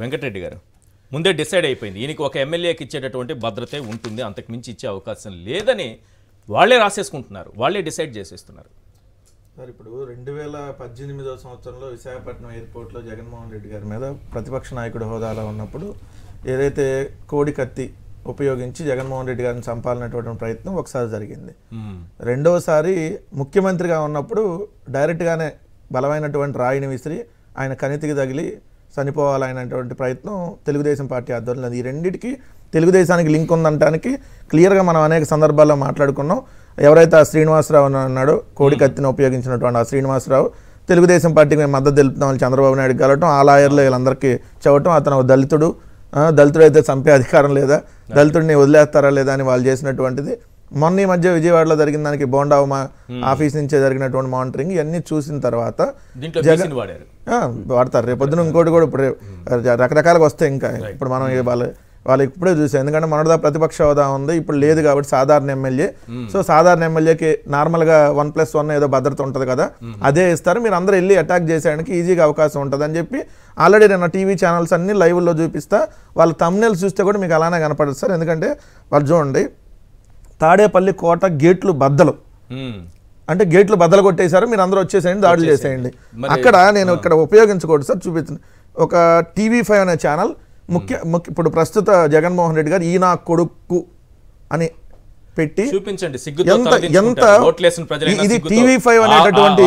వెంకటరెడ్డి గారు ముందే డిసైడ్ అయిపోయింది ఈయనకి ఒక ఎమ్మెల్యేకి ఇచ్చేటటువంటి భద్రతే ఉంటుంది అంతకుమించి ఇచ్చే అవకాశం లేదని వాళ్లే రాసేసుకుంటున్నారు వాళ్లే డిసైడ్ చేసేస్తున్నారు సార్ ఇప్పుడు రెండు వేల పద్దెనిమిదవ సంవత్సరంలో విశాఖపట్నం ఎయిర్పోర్ట్లో జగన్మోహన్ రెడ్డి గారి మీద ప్రతిపక్ష నాయకుడు హోదాలో ఉన్నప్పుడు ఏదైతే కోడి కత్తి ఉపయోగించి జగన్మోహన్ రెడ్డి గారిని చంపాలనేటువంటి ప్రయత్నం ఒకసారి జరిగింది రెండవసారి ముఖ్యమంత్రిగా ఉన్నప్పుడు డైరెక్ట్గానే బలమైనటువంటి రాయిని విసిరి ఆయన కనితికి తగిలి చనిపోవాలనేటువంటి ప్రయత్నం తెలుగుదేశం పార్టీ ఆధ్వర్యంలో ఈ రెండింటికి తెలుగుదేశానికి లింక్ ఉందంటానికి క్లియర్గా మనం అనేక సందర్భాల్లో మాట్లాడుకున్నాం ఎవరైతే ఆ శ్రీనివాసరావు అన్నాడో కోడి కత్తిని ఉపయోగించినటువంటి ఆ శ్రీనివాసరావు తెలుగుదేశం పార్టీకి మేము మద్దతు తెలుపుతామని చంద్రబాబు నాయుడు కలవటం ఆ లాయర్లో వీళ్ళందరికీ చెప్పటం అతను దళితుడు దళితుడు అయితే చంపే అధికారం లేదా దళితుడిని వదిలేస్తారా లేదా అని వాళ్ళు చేసినటువంటిది మొన్న ఈ మధ్య విజయవాడలో జరిగిన దానికి బోండా ఉమా ఆఫీస్ నుంచే జరిగినటువంటి మానిటరింగ్ ఇవన్నీ చూసిన తర్వాత వాడతారు రేపు పొద్దున ఇంకోటి కూడా ఇప్పుడు రకరకాలుగా వస్తాయి ఇంకా ఇప్పుడు మనం వాళ్ళు hmm. వాళ్ళు ఇప్పుడే చూసాం ఎందుకంటే మనదా ప్రతిపక్ష హోదా ఉంది ఇప్పుడు లేదు కాబట్టి సాధారణ ఎమ్మెల్యే hmm. సో సాధారణ ఎమ్మెల్యేకి నార్మల్గా వన్ ప్లస్ వన్ ఏదో భద్రత ఉంటుంది కదా hmm. అదే ఇస్తారు మీరు అందరూ వెళ్ళి అటాక్ చేసేయడానికి ఈజీగా అవకాశం ఉంటుంది అని చెప్పి ఆల్రెడీ నేను టీవీ ఛానల్స్ అన్ని లైవ్లో చూపిస్తా వాళ్ళ తమ్నెల్స్ చూస్తే కూడా మీకు అలానే కనపడదు సార్ ఎందుకంటే వాళ్ళు చూడండి తాడేపల్లి కోట గేట్లు బద్దలు అంటే గేట్లు బద్దలు కొట్టేశారు మీరు అందరూ వచ్చేసేయండి దాడులు చేసేయండి అక్కడ నేను ఇక్కడ ఉపయోగించకూడదు సార్ చూపించండి ఒక టీవీ ఫైవ్ అనే ఛానల్ ముఖ్య ముఖ్య ఇప్పుడు ప్రస్తుత జగన్మోహన్ రెడ్డి గారు ఈనా కొడుకు అని పెట్టి చూపించండి ఎంత ఇది టీవీ ఫైవ్ అనేటటువంటి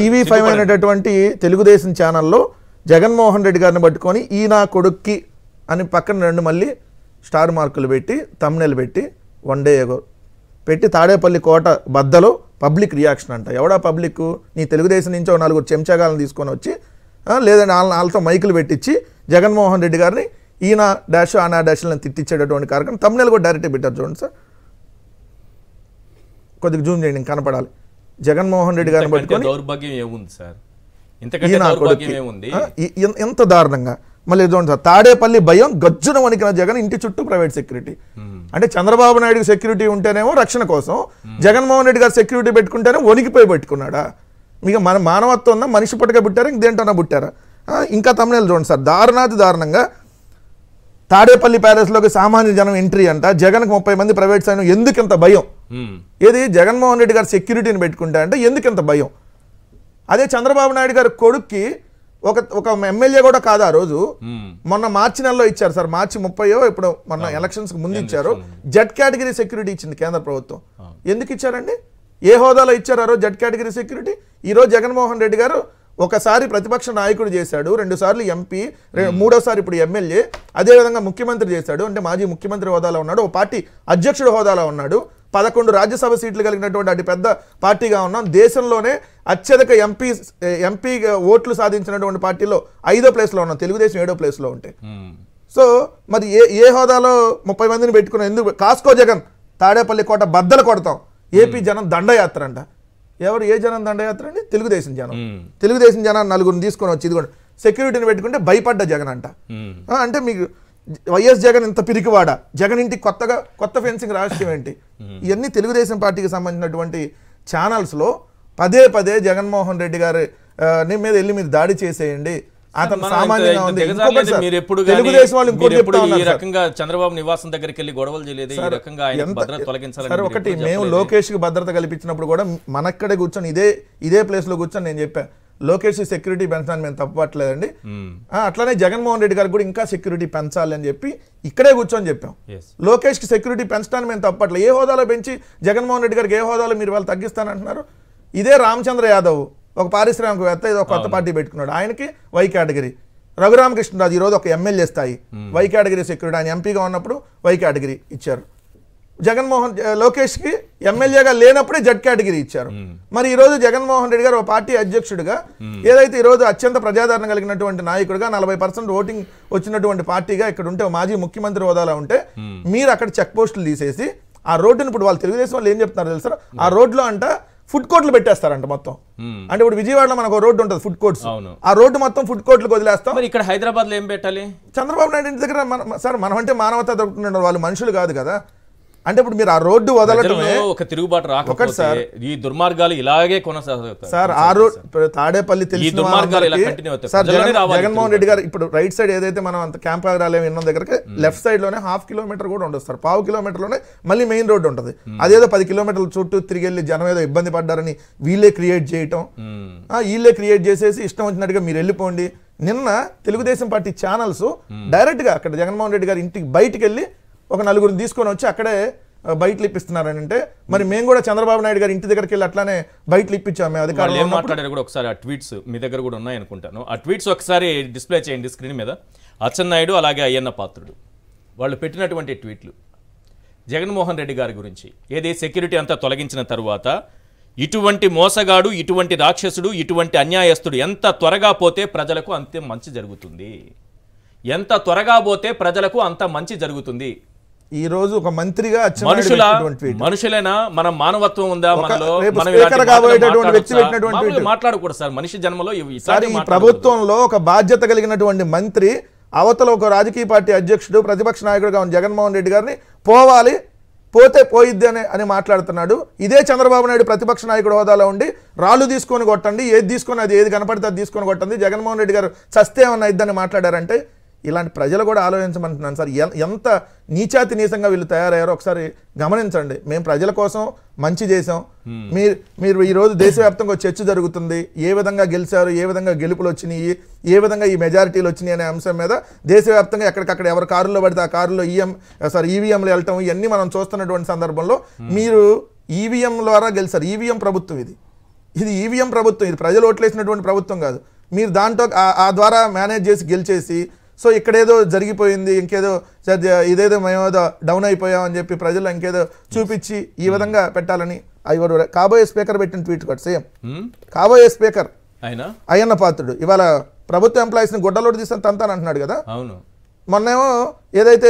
టీవీ ఫైవ్ అనేటటువంటి తెలుగుదేశం ఛానల్లో జగన్మోహన్ రెడ్డి గారిని పట్టుకొని ఈనా కొడుక్కి అని పక్కన రెండు మళ్ళీ స్టార్ మార్కులు పెట్టి తమ్నెలు పెట్టి వన్ డే ఎగో పెట్టి తాడేపల్లి కోట బద్దలో పబ్లిక్ రియాక్షన్ అంట ఎవడా పబ్లిక్ నీ తెలుగుదేశం నుంచి ఒక నలుగురు చెంచగాలను తీసుకొని వచ్చి లేదంటే వాళ్ళ వాళ్ళతో మైకులు పెట్టించి జగన్మోహన్ రెడ్డి గారిని ఈయన డాష్ ఆనా డాష్లను తిట్టించేటటువంటి కార్యక్రమం తమిళ కూడా డైరెక్ట్ పెట్టారు చూడండి సార్ కొద్దిగా జూమ్ చేయండి కనపడాలి జగన్మోహన్ రెడ్డి గారిని పట్టుకొని దౌర్భాగ్యం ఏముంది సార్ ఇంత దారుణంగా మళ్ళీ చూడండి సార్ తాడేపల్లి భయం గజ్జున వణికిన జగన్ ఇంటి చుట్టూ ప్రైవేట్ సెక్యూరిటీ hmm. అంటే చంద్రబాబు నాయుడు సెక్యూరిటీ ఉంటేనేమో రక్షణ కోసం hmm. జగన్మోహన్ రెడ్డి గారు సెక్యూరిటీ పెట్టుకుంటేనే వణికిపోయి పెట్టుకున్నాడా మీకు మన మానవత్వం ఉన్న మనిషి పుట్టక పుట్టారా ఇంకేంటన్నా పుట్టారా ఇంకా తమిళనాడు చూడండి సార్ దారుణాది దారుణంగా తాడేపల్లి ప్యాలెస్లోకి సామాన్య జనం ఎంట్రీ అంట జగన్కి ముప్పై మంది ప్రైవేట్ సైన్యం ఎందుకు ఇంత భయం hmm. ఏది జగన్మోహన్ రెడ్డి గారు సెక్యూరిటీని పెట్టుకుంటా అంటే ఎందుకు ఇంత భయం అదే చంద్రబాబు నాయుడు గారి కొడుక్కి ఒక ఒక ఎమ్మెల్యే కూడా కాదు ఆ రోజు మొన్న మార్చి నెలలో ఇచ్చారు సార్ మార్చి ముప్పయో ఇప్పుడు మొన్న ఎలక్షన్స్ ముందు ఇచ్చారు జెడ్ కేటగిరీ సెక్యూరిటీ ఇచ్చింది కేంద్ర ప్రభుత్వం ఎందుకు ఇచ్చారండి ఏ హోదాలో ఇచ్చారో జడ్ జెడ్ కేటగిరీ సెక్యూరిటీ ఈరోజు జగన్మోహన్ రెడ్డి గారు ఒకసారి ప్రతిపక్ష నాయకుడు చేశాడు రెండుసార్లు ఎంపీ మూడోసారి ఇప్పుడు ఎమ్మెల్యే అదేవిధంగా ముఖ్యమంత్రి చేశాడు అంటే మాజీ ముఖ్యమంత్రి హోదాలో ఉన్నాడు ఒక పార్టీ అధ్యక్షుడు హోదాలో ఉన్నాడు పదకొండు రాజ్యసభ సీట్లు కలిగినటువంటి అటు పెద్ద పార్టీగా ఉన్నాం దేశంలోనే అత్యధిక ఎంపీ ఎంపీ ఓట్లు సాధించినటువంటి పార్టీలో ఐదో ప్లేస్లో ఉన్నాం తెలుగుదేశం ఏడో ప్లేస్లో ఉంటే hmm. సో మరి ఏ ఏ హోదాలో ముప్పై మందిని పెట్టుకున్నాం ఎందుకు కాస్కో జగన్ తాడేపల్లి కోట బద్దలు కొడతాం ఏపీ hmm. జనం దండయాత్ర అంట ఎవరు ఏ జనం దండయాత్ర అండి తెలుగుదేశం జనం hmm. తెలుగుదేశం జనాన్ని నలుగురిని తీసుకొని వచ్చి ఇదిగోండి సెక్యూరిటీని పెట్టుకుంటే భయపడ్డ జగన్ అంట అంటే మీకు వైఎస్ జగన్ ఇంత పిరికివాడ జగన్ ఇంటికి కొత్తగా కొత్త ఫెన్సింగ్ రహస్యం ఏంటి ఇవన్నీ తెలుగుదేశం పార్టీకి సంబంధించినటువంటి ఛానల్స్లో పదే పదే జగన్మోహన్ రెడ్డి గారి మీద వెళ్ళి మీరు దాడి చేసేయండి అతను సామాన్యంగా ఉంది తెలుగుదేశం చంద్రబాబు నివాసం దగ్గరికి వెళ్ళి గొడవలు చేయలేదు ఈ రకంగా ఒకటి మేము లోకేష్ కి భద్రత కల్పించినప్పుడు కూడా మనక్కడే కూర్చొని ఇదే ఇదే ప్లేస్ లో కూర్చొని నేను చెప్పాను లోకేష్ సెక్యూరిటీ పెంచడానికి మేము తప్పట్లేదండి hmm. అట్లానే జగన్మోహన్ రెడ్డి గారికి కూడా ఇంకా సెక్యూరిటీ పెంచాలి అని చెప్పి ఇక్కడే కూర్చొని చెప్పాం కి సెక్యూరిటీ పెంచడానికి మేము తప్పట్లేదు ఏ హోదాలో పెంచి జగన్మోహన్ రెడ్డి గారికి ఏ హోదాలో మీరు వాళ్ళు తగ్గిస్తానంటున్నారు ఇదే రామచంద్ర యాదవ్ ఒక పారిశ్రామికవేత్త ఇది ఒక కొత్త పార్టీ పెట్టుకున్నాడు ఆయనకి వై కేటగిరీ రఘురామకృష్ణరాజు ఈరోజు ఒక ఎమ్మెల్యే స్థాయి వై కేటగిరీ సెక్యూరిటీ ఆయన ఎంపీగా ఉన్నప్పుడు వై కేటగిరీ ఇచ్చారు జగన్మోహన్ లోకేష్కి ఎమ్మెల్యేగా లేనప్పుడే జడ్ కేటగిరీ ఇచ్చారు మరి ఈరోజు జగన్మోహన్ రెడ్డి గారు పార్టీ అధ్యక్షుడిగా ఏదైతే ఈరోజు అత్యంత ప్రజాదరణ కలిగినటువంటి నాయకుడిగా నలభై పర్సెంట్ ఓటింగ్ వచ్చినటువంటి పార్టీగా ఇక్కడ ఉంటే మాజీ ముఖ్యమంత్రి హోదాలో ఉంటే మీరు అక్కడ చెక్ పోస్టులు తీసేసి ఆ రోడ్డును ఇప్పుడు వాళ్ళు తెలుగుదేశం వాళ్ళు ఏం చెప్తున్నారు తెలుసా ఆ రోడ్లో అంట ఫుడ్ కోర్టులు పెట్టేస్తారంట మొత్తం అంటే ఇప్పుడు విజయవాడలో మనకు రోడ్డు ఉంటుంది ఫుడ్ కోర్ట్స్ ఆ రోడ్డు మొత్తం ఫుడ్ కోర్టులు వదిలేస్తాం ఇక్కడ హైదరాబాద్ లో ఏం పెట్టాలి చంద్రబాబు నాయుడు ఇంటి దగ్గర సార్ మనం అంటే మానవత దొరుకుతున్న వాళ్ళు మనుషులు కాదు కదా అంటే ఇప్పుడు మీరు ఆ రోడ్డు వదలటమే ఒక తిరుగుబాటు రాకపోతే సార్ ఈ దుర్మార్గాలు ఇలాగే కొనసాగుతాయి సార్ ఆ రోడ్డు తాడేపల్లి తెలిసిన సార్ జగన్మోహన్ రెడ్డి గారు ఇప్పుడు రైట్ సైడ్ ఏదైతే మనం అంత క్యాంప్ ఆగరాలేము ఉన్న దగ్గరకి లెఫ్ట్ సైడ్ లోనే హాఫ్ కిలోమీటర్ కూడా ఉండదు సార్ పావు కిలోమీటర్ లోనే మళ్ళీ మెయిన్ రోడ్ ఉంటుంది అదేదో పది కిలోమీటర్ల చుట్టూ తిరిగి వెళ్ళి జనం ఏదో ఇబ్బంది పడ్డారని వీళ్ళే క్రియేట్ చేయటం వీళ్ళే క్రియేట్ చేసేసి ఇష్టం వచ్చినట్టుగా మీరు వెళ్ళిపోండి నిన్న తెలుగుదేశం పార్టీ ఛానల్స్ డైరెక్ట్ గా అక్కడ జగన్మోహన్ రెడ్డి గారి ఇంటికి బయటికి వెళ్ళి ఒక నలుగురిని తీసుకొని వచ్చి అక్కడే బయటలు ఇప్పిస్తున్నారని అంటే మరి మేము కూడా చంద్రబాబు నాయుడు గారి ఇంటి దగ్గరికి వెళ్ళి అట్లానే బయటలు ఇప్పించాము అధికారులు ఏం మాట్లాడారు కూడా ఒకసారి ఆ ట్వీట్స్ మీ దగ్గర కూడా ఉన్నాయి అనుకుంటాను ఆ ట్వీట్స్ ఒకసారి డిస్ప్లే చేయండి స్క్రీన్ మీద అచ్చెన్నాయుడు అలాగే అయ్యన్న పాత్రుడు వాళ్ళు పెట్టినటువంటి ట్వీట్లు జగన్మోహన్ రెడ్డి గారి గురించి ఏది సెక్యూరిటీ అంతా తొలగించిన తర్వాత ఇటువంటి మోసగాడు ఇటువంటి రాక్షసుడు ఇటువంటి అన్యాయస్తుడు ఎంత త్వరగా పోతే ప్రజలకు అంతే మంచి జరుగుతుంది ఎంత త్వరగా పోతే ప్రజలకు అంత మంచి జరుగుతుంది ఈ రోజు ఒక మంత్రిగా మనుషుల మనుషులైనా మన మానవత్వం ఉందా మాట్లాడకూడదు సార్ మనిషి జన్మలో ఈ ప్రభుత్వంలో ఒక బాధ్యత కలిగినటువంటి మంత్రి అవతల ఒక రాజకీయ పార్టీ అధ్యక్షుడు ప్రతిపక్ష నాయకుడుగా ఉన్న జగన్మోహన్ రెడ్డి గారిని పోవాలి పోతే పోయిద్ది అని అని మాట్లాడుతున్నాడు ఇదే చంద్రబాబు నాయుడు ప్రతిపక్ష నాయకుడు హోదాలో ఉండి రాళ్ళు తీసుకొని కొట్టండి ఏది తీసుకొని అది ఏది కనపడితే అది తీసుకొని కొట్టండి జగన్మోహన్ రెడ్డి గారు సస్తే ఏమన్నా ఇద్దని మాట్లాడారంటే ఇలాంటి ప్రజలు కూడా ఆలోచించమంటున్నాను సార్ ఎంత నీచాతి నీసంగా వీళ్ళు తయారయ్యారో ఒకసారి గమనించండి మేము ప్రజల కోసం మంచి చేసాం మీరు మీరు ఈరోజు దేశవ్యాప్తంగా చర్చ జరుగుతుంది ఏ విధంగా గెలిచారు ఏ విధంగా గెలుపులు వచ్చినాయి ఏ విధంగా ఈ మెజారిటీలు వచ్చినాయి అనే అంశం మీద దేశవ్యాప్తంగా ఎక్కడికక్కడ ఎవరు కారులో పడితే ఆ కారులో ఈఎం సారీ ఈవీఎంలు వెళ్ళటం ఇవన్నీ మనం చూస్తున్నటువంటి సందర్భంలో మీరు ఈవీఎం ద్వారా గెలిచారు ఈవీఎం ప్రభుత్వం ఇది ఇది ఈవీఎం ప్రభుత్వం ఇది ప్రజలు ఓట్లేసినటువంటి ప్రభుత్వం కాదు మీరు దాంట్లో ఆ ద్వారా మేనేజ్ చేసి గెలిచేసి సో ఇక్కడేదో జరిగిపోయింది ఇంకేదో ఇదేదో మేమేదో డౌన్ అయిపోయామని చెప్పి ప్రజలు ఇంకేదో చూపించి ఈ విధంగా పెట్టాలని ఇవాడు కాబోయే స్పీకర్ పెట్టిన ట్వీట్ కూడా సేమ్ hmm? కాబోయే స్పీకర్ అయ్యన్న పాత్రుడు ఇవాళ ప్రభుత్వ ఎంప్లాయీస్ని గుడ్డలోడు తీసుకొని అంటున్నాడు కదా అవును మొన్నేమో ఏదైతే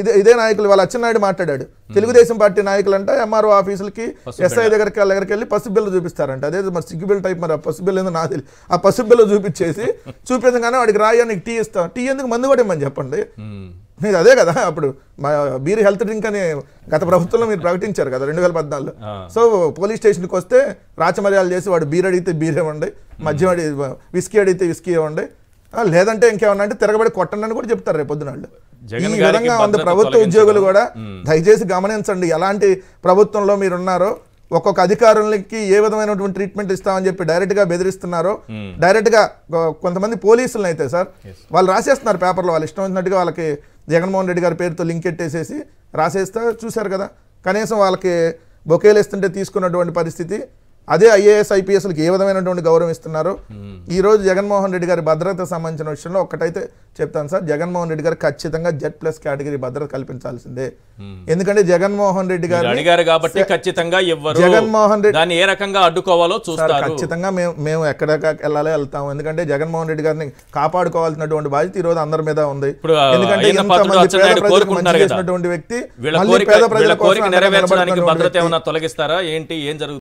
ఇదే ఇదే నాయకులు వాళ్ళ అచ్చెన్నాయుడు మాట్లాడాడు తెలుగుదేశం పార్టీ నాయకులు అంటే ఎంఆర్ఓ ఆఫీసులకి ఎస్ఐ దగ్గరికి వాళ్ళ దగ్గరికి వెళ్ళి బిల్లు చూపిస్తారంట అదే మరి సిగ్గుబిల్ టైప్ మరి ఆ బిల్లు ఏందో నా తెలియదు ఆ పసిబిల్లు చూపించేసి చూపించగానే వాడికి రాయా నీకు టీ ఇస్తాం టీ ఎందుకు మందు కూడా ఇమ్మని చెప్పండి మీరు అదే కదా అప్పుడు బీర్ హెల్త్ డ్రింక్ అని గత ప్రభుత్వంలో మీరు ప్రకటించారు కదా రెండు వేల పద్నాలుగులో సో పోలీస్ స్టేషన్కి వస్తే రాచమర్యాలు చేసి వాడు బీర్ అడిగితే బీర్ ఇవ్వండి మద్యం అడిగి విస్కీ అడిగితే విస్కీ ఇవ్వండి లేదంటే ఇంకేమన్నా అంటే తిరగబడి కొట్టండి అని కూడా చెప్తారు రేపొద్దున వాళ్ళు ఈ విధంగా ఉంది ప్రభుత్వ ఉద్యోగులు కూడా దయచేసి గమనించండి ఎలాంటి ప్రభుత్వంలో మీరున్నారో ఒక్కొక్క అధికారులకి ఏ విధమైనటువంటి ట్రీట్మెంట్ ఇస్తామని చెప్పి డైరెక్ట్ గా బెదిరిస్తున్నారో డైరెక్ట్ గా కొంతమంది పోలీసులను అయితే సార్ వాళ్ళు రాసేస్తున్నారు పేపర్లో వాళ్ళు ఇష్టం వచ్చినట్టుగా వాళ్ళకి జగన్మోహన్ రెడ్డి గారి పేరుతో లింక్ ఎట్టేసేసి రాసేస్తా చూశారు కదా కనీసం వాళ్ళకి బొకేలు ఇస్తుంటే తీసుకున్నటువంటి పరిస్థితి అదే ఐఏఎస్ ఐపీఎస్లకు ఏ విధమైనటువంటి గౌరవం ఇస్తున్నారో hmm. ఈరోజు జగన్మోహన్ రెడ్డి గారి భద్రత సంబంధించిన విషయంలో ఒక్కటైతే చెప్తాను సార్ జగన్మోహన్ రెడ్డి గారు ఖచ్చితంగా జెడ్ ప్లస్ కేటగిరీ భద్రత కల్పించాల్సిందే hmm. ఎందుకంటే జగన్మోహన్ రెడ్డి గారు అడిగారు కాబట్టి జగన్మోహన్ రెడ్డి ఏ రకంగా అడ్డుకోవాలో చూస్తారు ఖచ్చితంగా మేము మేము ఎక్కడ వెళ్ళాలి వెళ్తాము ఎందుకంటే జగన్మోహన్ రెడ్డి గారిని కాపాడుకోవాల్సినటువంటి బాధ్యత ఈ రోజు అందరి మీద ఉంది ఎందుకంటే వ్యక్తి ప్రజల భద్రత ఏమైనా తొలగిస్తారా ఏంటి ఏం జరుగుతుంది